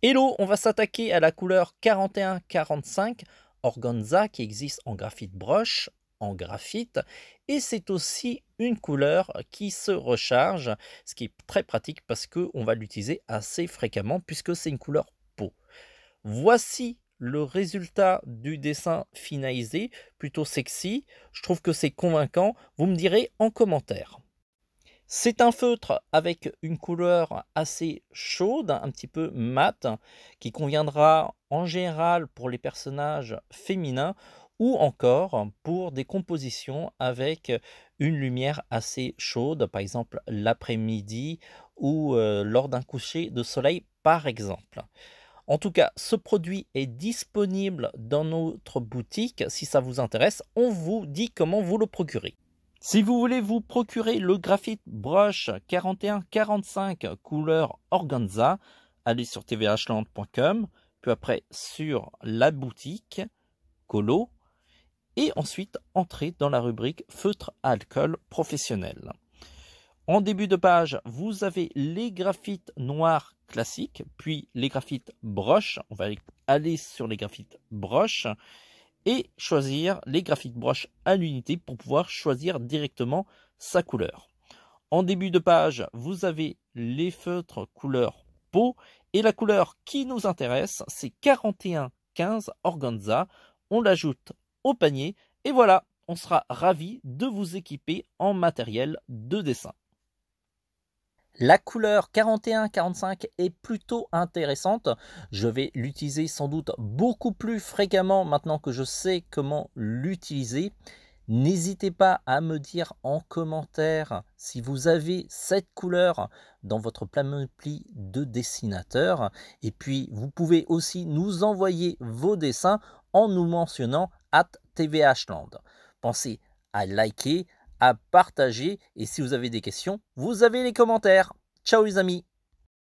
Hello, on va s'attaquer à la couleur 4145 organza qui existe en graphite brush, en graphite, et c'est aussi une couleur qui se recharge, ce qui est très pratique parce qu'on va l'utiliser assez fréquemment puisque c'est une couleur peau. Voici le résultat du dessin finalisé, plutôt sexy, je trouve que c'est convaincant, vous me direz en commentaire. C'est un feutre avec une couleur assez chaude, un petit peu mate, qui conviendra en général pour les personnages féminins ou encore pour des compositions avec une lumière assez chaude, par exemple l'après-midi ou euh, lors d'un coucher de soleil par exemple. En tout cas, ce produit est disponible dans notre boutique. Si ça vous intéresse, on vous dit comment vous le procurer. Si vous voulez vous procurer le graphite brush 4145 couleur organza, allez sur tvhland.com, puis après sur la boutique Colo, et ensuite entrez dans la rubrique feutre alcool professionnel. En début de page, vous avez les graphites noirs classiques, puis les graphites brush, On va aller sur les graphites broches et choisir les graphiques broches à l'unité pour pouvoir choisir directement sa couleur. En début de page, vous avez les feutres couleur peau et la couleur qui nous intéresse, c'est 4115 organza. On l'ajoute au panier et voilà, on sera ravi de vous équiper en matériel de dessin. La couleur 41-45 est plutôt intéressante. Je vais l'utiliser sans doute beaucoup plus fréquemment maintenant que je sais comment l'utiliser. N'hésitez pas à me dire en commentaire si vous avez cette couleur dans votre panoplie de dessinateur. Et puis, vous pouvez aussi nous envoyer vos dessins en nous mentionnant at TVHland. Pensez à liker, à partager. Et si vous avez des questions, vous avez les commentaires. Ciao les amis